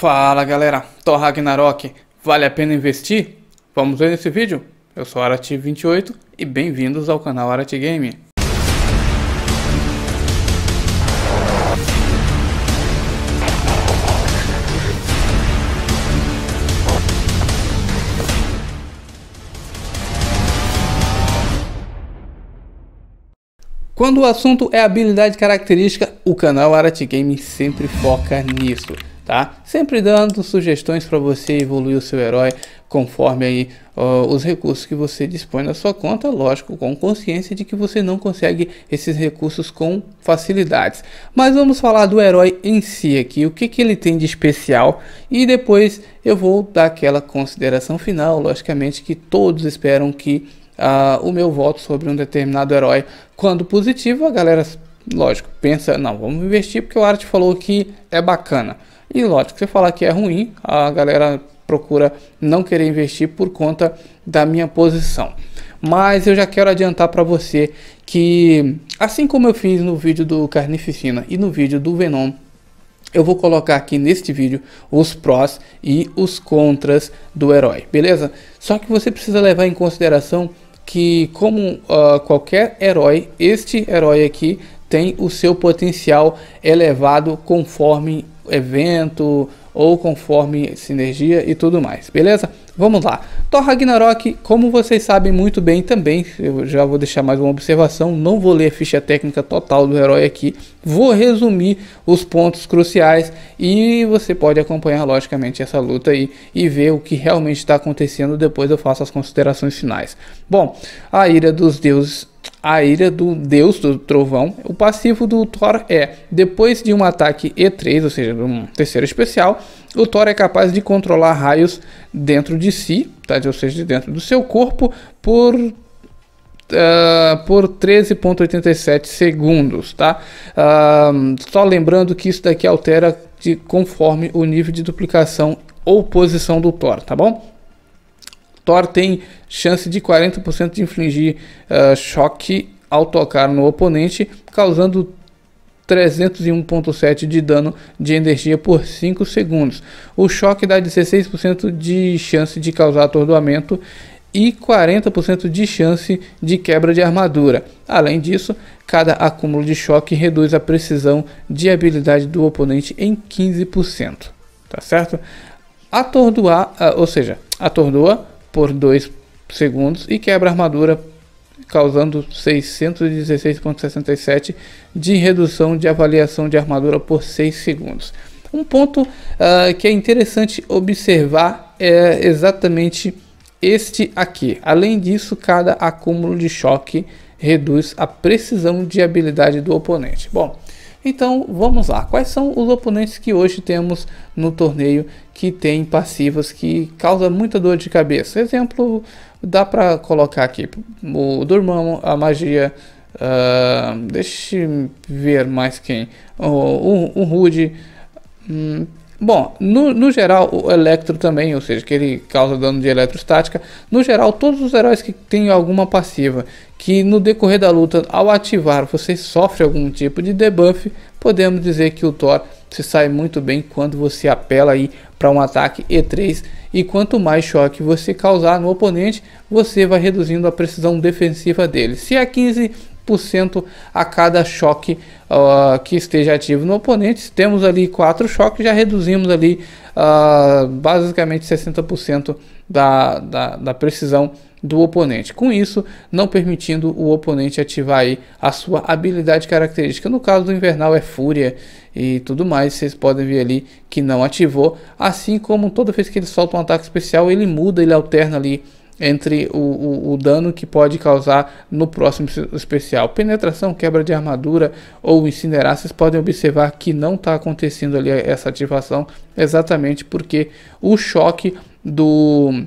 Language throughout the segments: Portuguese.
Fala galera, Thor Ragnarok, vale a pena investir? Vamos ver nesse vídeo? Eu sou Arati28 e bem-vindos ao canal Arati Game. Quando o assunto é habilidade característica, o canal Arati Game sempre foca nisso tá? Sempre dando sugestões para você evoluir o seu herói conforme aí os recursos que você dispõe na sua conta, lógico, com consciência de que você não consegue esses recursos com facilidades. Mas vamos falar do herói em si aqui, o que, que ele tem de especial e depois eu vou dar aquela consideração final, logicamente que todos esperam que uh, o meu voto sobre um determinado herói, quando positivo, a galera, lógico, pensa, não, vamos investir porque o Art falou que é bacana. E lógico, se eu falar que é ruim, a galera procura não querer investir por conta da minha posição. Mas eu já quero adiantar para você que, assim como eu fiz no vídeo do Carnificina e no vídeo do Venom, eu vou colocar aqui neste vídeo os prós e os contras do herói, beleza? Só que você precisa levar em consideração que, como uh, qualquer herói, este herói aqui tem o seu potencial elevado conforme evento ou conforme sinergia e tudo mais, beleza? Vamos lá. Thor Ragnarok, como vocês sabem muito bem também, eu já vou deixar mais uma observação, não vou ler a ficha técnica total do herói aqui, vou resumir os pontos cruciais e você pode acompanhar logicamente essa luta aí e ver o que realmente está acontecendo, depois eu faço as considerações finais. Bom, a ira dos deuses a ira do deus do trovão. O passivo do Thor é, depois de um ataque E3, ou seja, de um terceiro especial, o Thor é capaz de controlar raios dentro de si, tá? ou seja, dentro do seu corpo, por Uh, por 13,87 segundos, tá? Uh, só lembrando que isso daqui altera de conforme o nível de duplicação ou posição do Thor, tá bom? Thor tem chance de 40% de infligir uh, choque ao tocar no oponente, causando 301.7 de dano de energia por 5 segundos. O choque dá 16% de chance de causar atordoamento e 40% de chance de quebra de armadura. Além disso, cada acúmulo de choque reduz a precisão de habilidade do oponente em 15%. Tá certo? Atordoar, ah, ou seja, atordoa por 2 segundos e quebra armadura causando 616,67 de redução de avaliação de armadura por 6 segundos. Um ponto uh, que é interessante observar é exatamente este aqui. Além disso, cada acúmulo de choque reduz a precisão de habilidade do oponente. Bom, então vamos lá, quais são os oponentes que hoje temos no torneio que tem passivas que causam muita dor de cabeça? Exemplo, dá para colocar aqui o Dormammu, a magia, uh, ah, deixe ver mais quem, o, o, o Rude, hum, Bom, no, no, geral, o Electro também, ou seja, que ele causa dano de eletrostática. No geral, todos os heróis que têm alguma passiva, que no decorrer da luta, ao ativar, você sofre algum tipo de debuff, podemos dizer que o Thor se sai muito bem quando você apela aí para um ataque E3. E quanto mais choque você causar no oponente, você vai reduzindo a precisão defensiva dele. Se é 15 5% a cada choque uh, que esteja ativo no oponente. Temos ali quatro choques, já reduzimos ali uh, basicamente 60% da, da, da precisão do oponente. Com isso, não permitindo o oponente ativar aí a sua habilidade característica. No caso do Invernal é Fúria e tudo mais, vocês podem ver ali que não ativou. Assim como toda vez que ele solta um ataque especial, ele muda, ele alterna ali entre o, o, o, dano que pode causar no próximo especial. Penetração, quebra de armadura ou incinerar, vocês podem observar que não está acontecendo ali essa ativação, exatamente porque o choque do,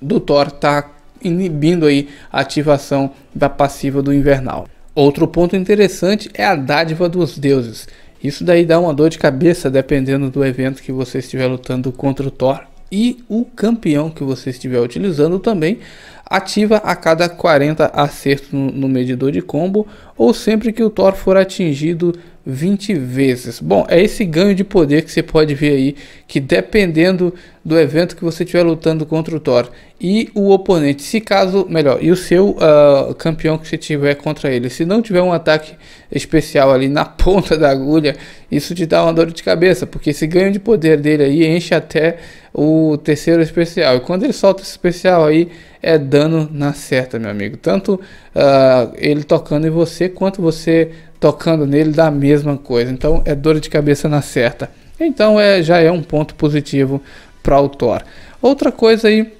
do Thor está inibindo aí a ativação da passiva do Invernal. Outro ponto interessante é a dádiva dos deuses. Isso daí dá uma dor de cabeça dependendo do evento que você estiver lutando contra o Thor e o campeão que você estiver utilizando também ativa a cada 40 acertos no, no medidor de combo ou sempre que o Thor for atingido 20 vezes. Bom, é esse ganho de poder que você pode ver aí, que dependendo do evento que você estiver lutando contra o Thor e o oponente, se caso, melhor, e o seu uh, campeão que você tiver contra ele, se não tiver um ataque especial ali na ponta da agulha, isso te dá uma dor de cabeça, porque esse ganho de poder dele aí enche até o terceiro especial. E quando ele solta esse especial aí, é dano na certa, meu amigo. Tanto uh, ele tocando em você, quanto você tocando nele dá a mesma coisa. Então é dor de cabeça na certa. Então é, já é um ponto positivo para o Thor. Outra coisa aí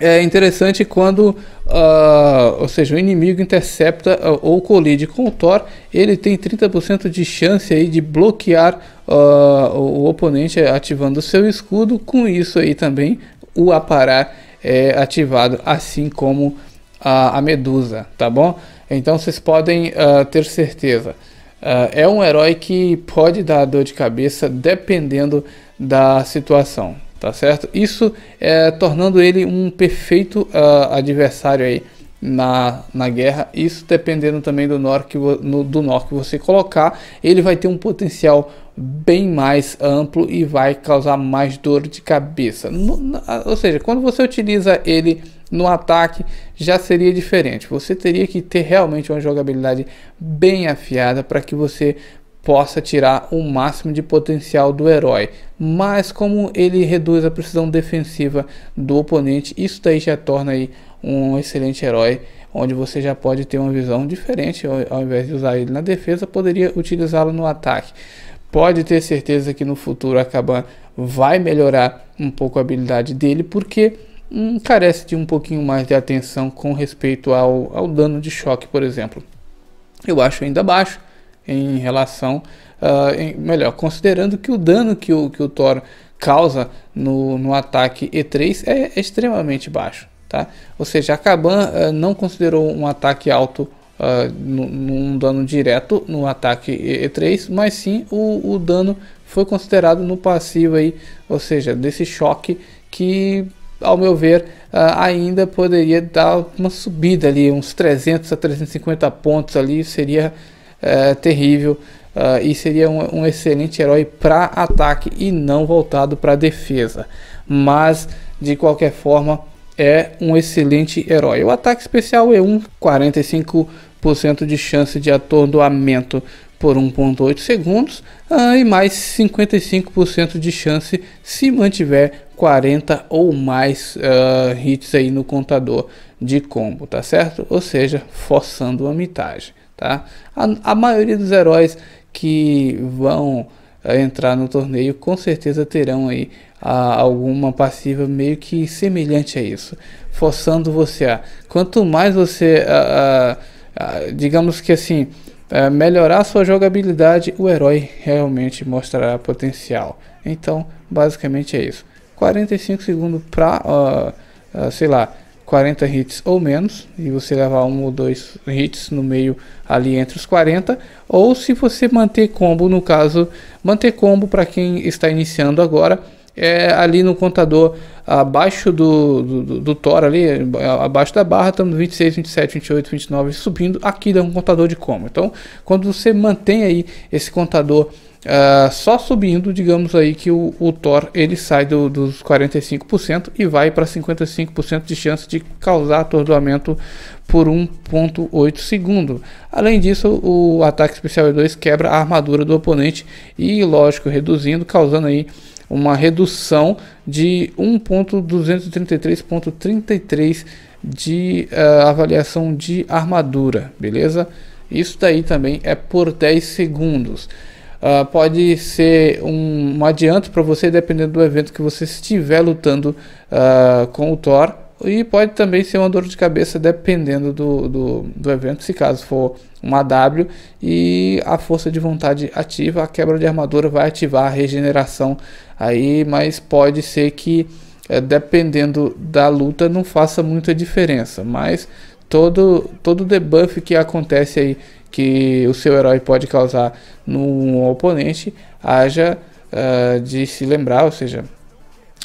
é interessante quando, uh, ou seja, o inimigo intercepta uh, ou colide com o Thor, ele tem 30% de chance aí de bloquear uh, o oponente ativando o seu escudo. Com isso aí também o aparar é ativado, assim como a, a medusa, tá bom? Então vocês podem uh, ter certeza. Uh, é um herói que pode dar dor de cabeça dependendo da situação, tá certo? Isso é tornando ele um perfeito uh, adversário aí na, na guerra. Isso dependendo também do nó que, no, do nó que você colocar, ele vai ter um potencial bem mais amplo e vai causar mais dor de cabeça. No, na, ou seja, quando você utiliza ele no ataque já seria diferente. Você teria que ter realmente uma jogabilidade bem afiada para que você possa tirar o máximo de potencial do herói. Mas como ele reduz a precisão defensiva do oponente, isso daí já torna aí um excelente herói, onde você já pode ter uma visão diferente, ao, ao invés de usar ele na defesa, poderia utilizá-lo no ataque. Pode ter certeza que no futuro a Kaban vai melhorar um pouco a habilidade dele, porque hum, carece de um pouquinho mais de atenção com respeito ao, ao dano de choque, por exemplo. Eu acho ainda baixo em relação, uh, em, melhor, considerando que o dano que o, que o Thor causa no, no ataque E3 é extremamente baixo. Tá? Ou seja, a Kaban uh, ah, não considerou um ataque alto uh, no, num dano direto no ataque E3, mas sim o, o dano foi considerado no passivo aí, ou seja, desse choque que ao meu ver, ah, ainda poderia dar uma subida ali, uns 300 a 350 pontos ali, seria eh, terrível uh, e seria um, um excelente herói para ataque e não voltado para defesa. Mas de qualquer forma é um excelente herói. O ataque especial é um 45% de chance de atordoamento por 1,8 segundos ah, e mais 55% de chance se mantiver 40 ou mais uh, hits aí no contador de combo, tá certo? Ou seja, forçando a mitagem, tá? A, a maioria dos heróis que vão uh, entrar no torneio com certeza terão aí uh, alguma passiva meio que semelhante a isso, forçando você a quanto mais você, digamos que assim, para é, melhorar sua jogabilidade, o herói realmente mostrará potencial. Então, basicamente é isso. 45 segundos para, uh, uh, sei lá, 40 hits ou menos, e você levar um ou dois hits no meio ali entre os 40, ou se você manter combo, no caso, manter combo para quem está iniciando agora, é ali no contador abaixo do, do, do TOR ali, abaixo da barra, estamos 26, 27, 28, 29 subindo, aqui dá um contador de como. Então, quando você mantém aí esse contador Uh, só subindo, digamos aí que o, o Thor ele sai do, dos 45% e vai para 55% de chance de causar atordoamento por 1.8 segundo. Além disso, o ataque especial E2 quebra a armadura do oponente e, lógico, reduzindo, causando aí uma redução de 1.233.33 de uh, avaliação de armadura, beleza? Isso daí também é por 10 segundos. Uh, pode ser um, um adianto para você, dependendo do evento que você estiver lutando uh, com o Thor e pode também ser uma dor de cabeça dependendo do, do, do evento, se caso for uma W e a força de vontade ativa, a quebra de armadura vai ativar a regeneração aí, mas pode ser que é, dependendo da luta não faça muita diferença, mas todo todo debuff que acontece aí que o seu herói pode causar no oponente haja uh, de se lembrar, ou seja,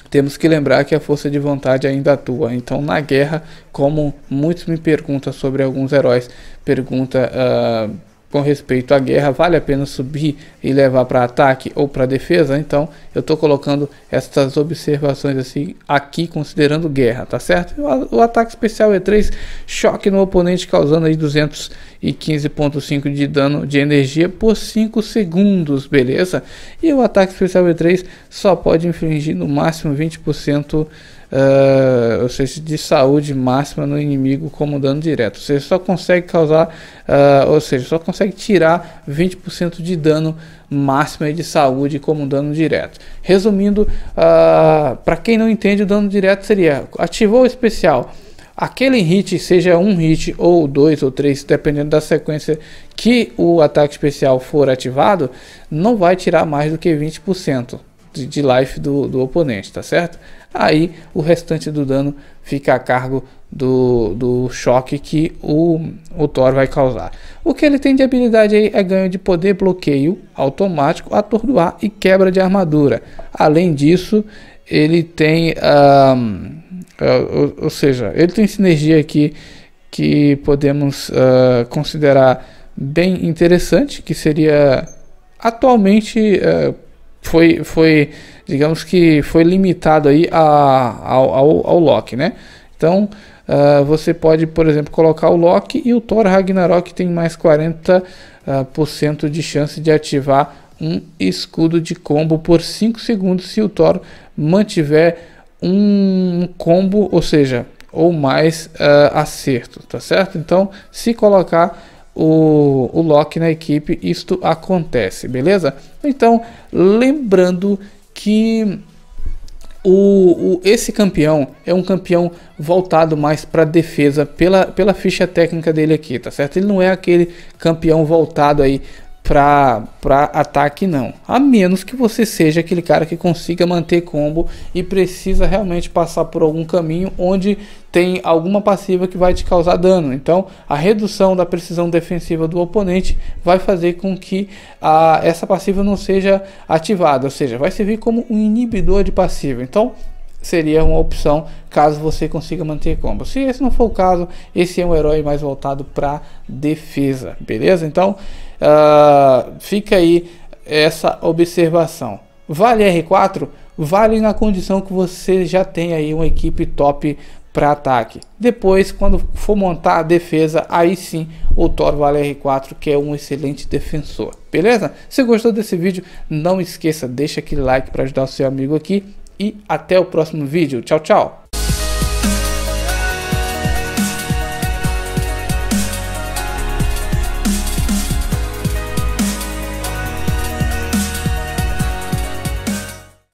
temos que lembrar que a força de vontade ainda atua. Então, na guerra, como muitos me perguntam sobre alguns heróis, pergunta uh, com respeito à guerra, vale a pena subir e levar para ataque ou para defesa? Então, eu estou colocando essas observações assim aqui considerando guerra, tá certo? O, o ataque especial E3, choque no oponente causando aí 215.5 de dano de energia por 5 segundos, beleza? E o ataque especial E3 só pode infligir no máximo 20% uh, ou seja, de saúde máxima no inimigo como dano direto. você só consegue causar, uh, ou seja, só consegue tirar 20% de dano máximo de saúde como dano direto. Resumindo, uh, ah, para quem não entende, o dano direto seria ativou o especial aquele hit, seja um hit ou dois ou três, dependendo da sequência que o ataque especial for ativado, não vai tirar mais do que 20% de, de life do, do oponente, tá certo? Aí o restante do dano fica a cargo do, do choque que o, o Thor vai causar. O que ele tem de habilidade aí é ganho de poder, bloqueio automático, atordoar e quebra de armadura. Além disso, ele tem. Um, é, ou, ou, seja, ele tem sinergia aqui que podemos uh, considerar bem interessante, que seria atualmente uh, foi, foi digamos que foi limitado aí a, ao, ao, ao lock, né? Então uh, você pode, por exemplo, colocar o lock e o Thor Ragnarok tem mais 40% uh, ah, por cento de chance de ativar um escudo de combo por 5 segundos se o Thor mantiver um combo, ou seja, ou mais uh, acerto, tá certo? Então, se colocar o, o lock na equipe, isto acontece, beleza? Então, lembrando que o, o, esse campeão é um campeão voltado mais para defesa pela, pela ficha técnica dele aqui, tá certo? Ele não é aquele campeão voltado aí para ataque não. A menos que você seja aquele cara que consiga manter combo e precisa realmente passar por algum caminho onde tem alguma passiva que vai te causar dano. Então, a redução da precisão defensiva do oponente vai fazer com que a, essa passiva não seja ativada, ou seja, vai servir como um inibidor de passiva. Então, seria uma opção caso você consiga manter combo. Se esse não for o caso, esse é um herói mais voltado para defesa, beleza? Então, uh, fica aí essa observação. Vale R4? Vale na condição que você já tem aí uma equipe top para ataque. Depois, quando for montar a defesa, aí sim o Thor vale R4, que é um excelente defensor. Beleza? Se gostou desse vídeo, não esqueça, deixa aquele like para ajudar o seu amigo aqui. E até o próximo vídeo. Tchau, tchau!